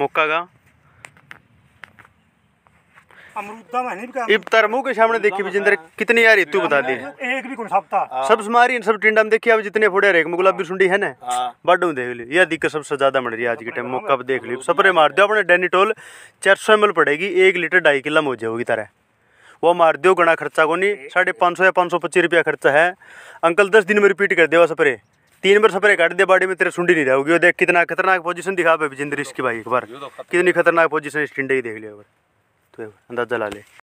मौका का के सामने देखी विजेंद्र कितनी यार तू बता दे एक भी हाँ। सब समारी सब टिंडा में देखिए अब जितने फोड़े रेक गुलाबी सुंडी है ना हाँ। बड्डू देख ली यह दिक्कत सबसे ज्यादा मिल रही है आज के टाइम मौका देख ली सपरे मार दो अपने डेनिटोल चार सौ एम पड़ेगी एक लीटर ढाई किला में हो तरह वो मार दो गणा खर्चा को नहीं साढ़े पाँच सौ या पाँच सौ पच्चीस रुपया खर्चा है अंकल दस दिन में रिपीट कर दे सपरे तीन बार स्प्रे काट दिया बॉडी में तेरे सुंडी नहीं रहोगी देख कितना खतरनाक पोजिशन दिखा पे विजेंद्र इसकी भाई एक बार तो कितनी खतरनाक पोजिशन इस टिंडे की देख लिया तो अंदाजा ला ले